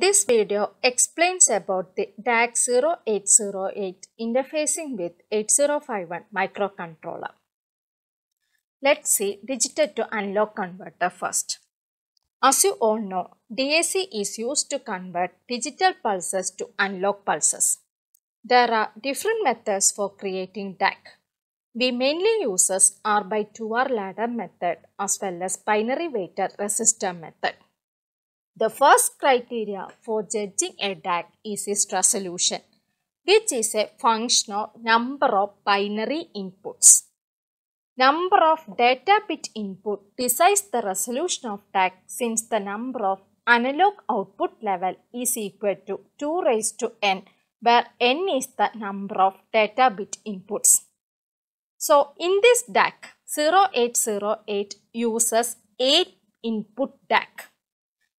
This video explains about the DAC 0808 interfacing with 8051 microcontroller. Let's see digital to analog converter first. As you all know, DAC is used to convert digital pulses to analog pulses. There are different methods for creating DAC. We mainly uses R by 2R ladder method as well as binary weighted resistor method. The first criteria for judging a DAG is its resolution, which is a function of number of binary inputs. Number of data bit input decides the resolution of DAG since the number of analog output level is equal to 2 raised to n where n is the number of data bit inputs. So in this DAC, 0808 uses 8 input DAC.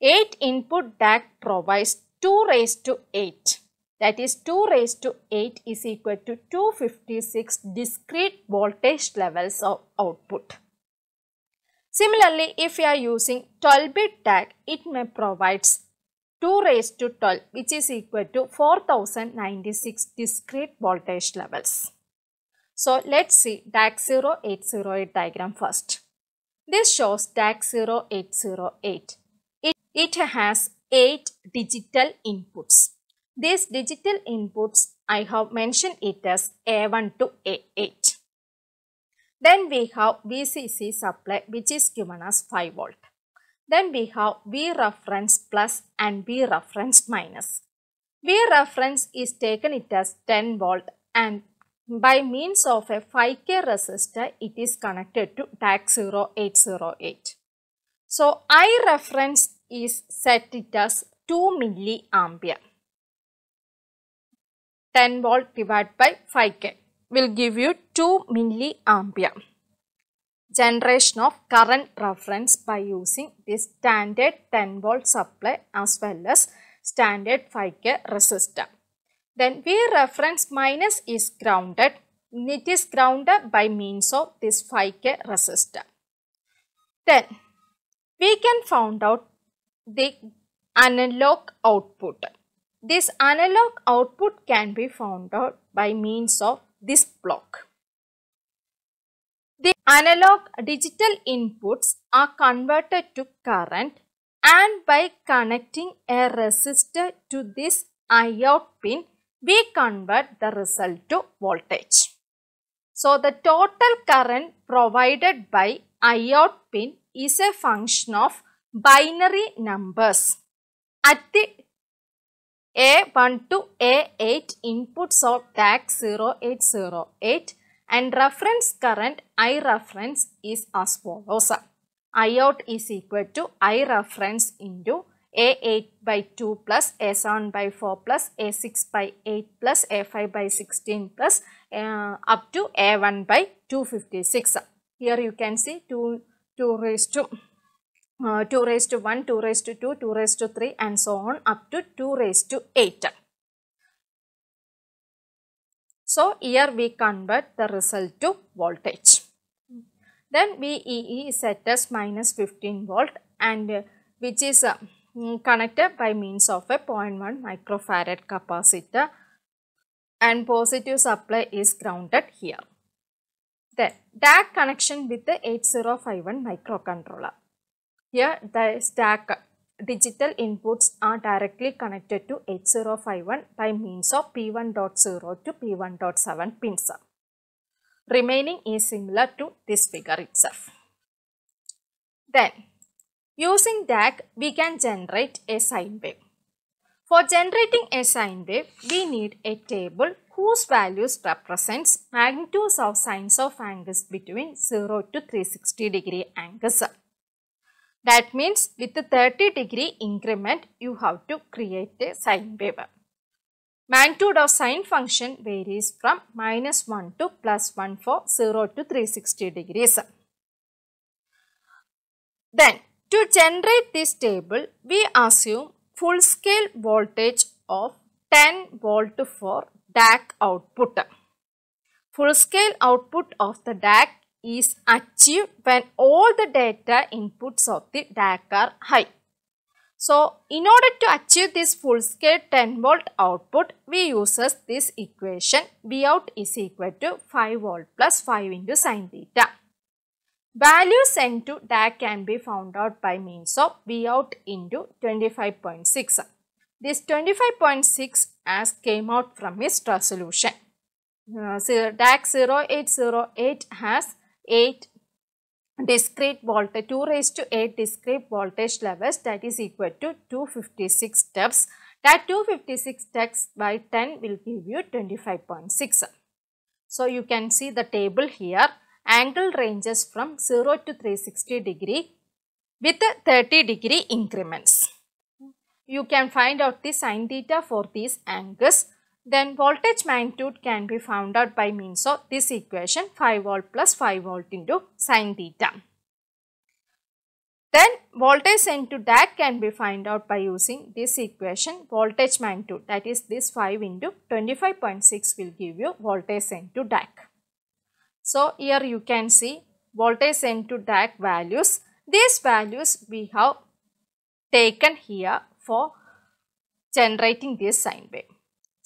8 input DAC provides 2 raised to 8 that is 2 raised to 8 is equal to 256 discrete voltage levels of output. Similarly, if you are using 12-bit DAC, it may provides 2 raised to 12 which is equal to 4096 discrete voltage levels. So, let's see DAC 0808 diagram first. This shows DAC 0808 it has 8 digital inputs. These digital inputs, I have mentioned it as A1 to A8. Then we have VCC supply which is given as 5 volt. Then we have V reference plus and V reference minus. V reference is taken it as 10 volt and by means of a 5K resistor it is connected to DAC 0808. So I reference is set it as 2 milliampere. 10 volt divided by 5k will give you 2 milliampere. Generation of current reference by using this standard 10 volt supply as well as standard 5k resistor. Then V reference minus is grounded. It is grounded by means of this 5k resistor. Then we can find out the analog output. This analog output can be found out by means of this block. The analog digital inputs are converted to current and by connecting a resistor to this IOUT pin, we convert the result to voltage. So, the total current provided by IOUT pin is a function of binary numbers. At the A1 to A8 inputs of tag 0808 and reference current I reference is as follows. I out is equal to I reference into A8 by 2 plus A7 by 4 plus A6 by 8 plus A5 by 16 plus uh, up to A1 by 256. Here you can see 2, 2 raised to uh, 2 raised to 1, 2 raised to 2, 2 raised to 3 and so on up to 2 raised to 8. So here we convert the result to voltage. Then VEE is set as minus 15 volt and uh, which is uh, mm, connected by means of a 0.1 microfarad capacitor and positive supply is grounded here. Then DAC connection with the 8051 microcontroller. Here the stack digital inputs are directly connected to H051 by means of P1.0 to P1.7 pins. Remaining is similar to this figure itself. Then using DAC we can generate a sine wave. For generating a sine wave, we need a table whose values represents magnitudes of sines of angles between 0 to 360 degree angles. That means with the 30 degree increment, you have to create a sine wave. Magnitude of sine function varies from minus 1 to plus 1 for 0 to 360 degrees. Then to generate this table, we assume full scale voltage of 10 volt for DAC output. Full scale output of the DAC is achieved when all the data inputs of the DAC are high. So, in order to achieve this full-scale 10 volt output, we uses this equation Vout is equal to 5 volt plus 5 into sine theta. Values sent to DAC can be found out by means of Vout into 25.6. This 25.6 as came out from its resolution. Uh, DAC 0808 has 8 discrete voltage 2 raised to 8 discrete voltage levels that is equal to 256 steps that 256 steps by 10 will give you 25.6 so you can see the table here angle ranges from 0 to 360 degree with 30 degree increments you can find out the sine theta for these angles then voltage magnitude can be found out by means of this equation 5 volt plus 5 volt into sine theta. Then voltage into that can be found out by using this equation voltage magnitude that is this 5 into 25.6 will give you voltage into DAC. So here you can see voltage into DAC values. These values we have taken here for generating this sine wave.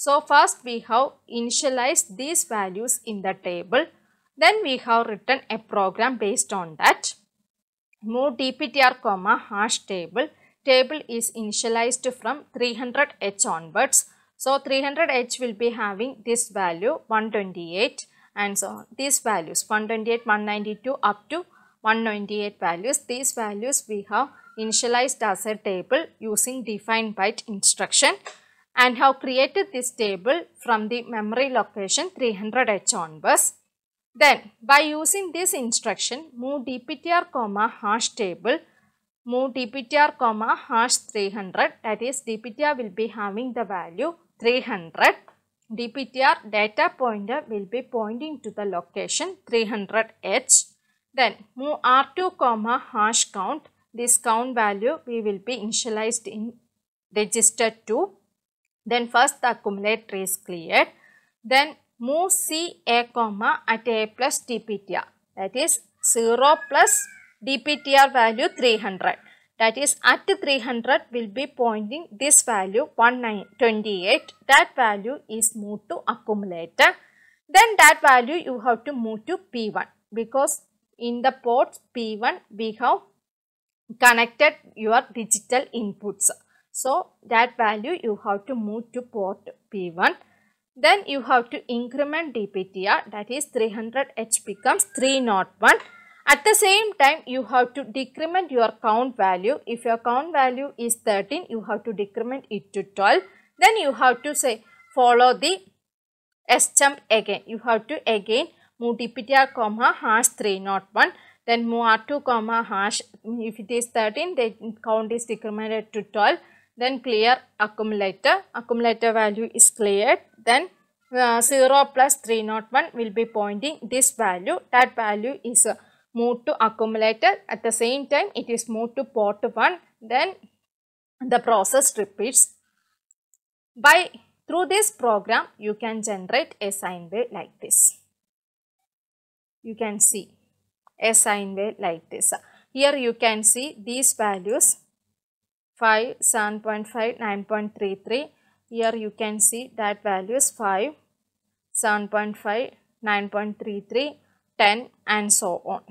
So first we have initialized these values in the table. Then we have written a program based on that. Move dptr comma hash table. Table is initialized from 300h onwards. So 300h will be having this value 128 and so on. These values 128, 192 up to 198 values. These values we have initialized as a table using define byte instruction and have created this table from the memory location 300H on bus. Then by using this instruction move dptr comma hash table move dptr comma hash 300 that is dptr will be having the value 300 dptr data pointer will be pointing to the location 300h then move r2 comma hash count this count value we will be initialized in register 2 then first the accumulator is cleared. Then move CA comma at A plus DPTR that is 0 plus DPTR value 300 that is at 300 will be pointing this value 128 that value is moved to accumulator then that value you have to move to P1 because in the ports P1 we have connected your digital inputs. So that value you have to move to port P1. Then you have to increment DPTR that is 300H becomes 301. At the same time you have to decrement your count value. If your count value is 13 you have to decrement it to 12. Then you have to say follow the S jump again. You have to again move DPTR comma hash 301 then move R2 comma hash if it is 13 then count is decremented to 12 then clear accumulator accumulator value is cleared then uh, 0 plus 301 will be pointing this value that value is uh, moved to accumulator at the same time it is moved to port 1 then the process repeats by through this program you can generate a sine wave like this you can see a sine wave like this here you can see these values 5, 7.5, 9.33. Here you can see that value is 5, 7.5, 9.33, 10 and so on.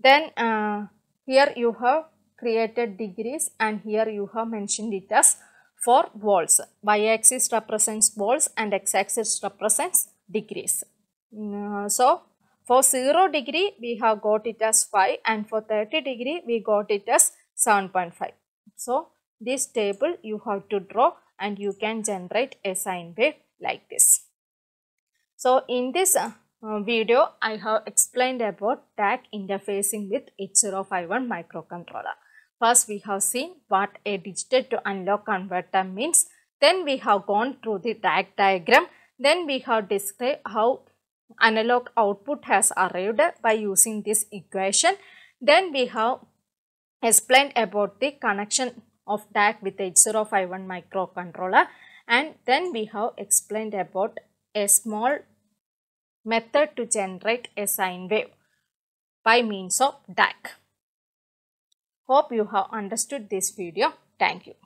Then uh, here you have created degrees and here you have mentioned it as for volts. Y axis represents volts and x axis represents degrees. Uh, so for 0 degree we have got it as 5 and for 30 degree we got it as 7.5. So this table you have to draw and you can generate a sine wave like this. So in this uh, uh video I have explained about DAC interfacing with H051 microcontroller. First we have seen what a digital to analog converter means. Then we have gone through the DAC diagram. Then we have described how analog output has arrived by using this equation. Then we have explained about the connection of DAC with H051 microcontroller and then we have explained about a small method to generate a sine wave by means of DAC. Hope you have understood this video. Thank you.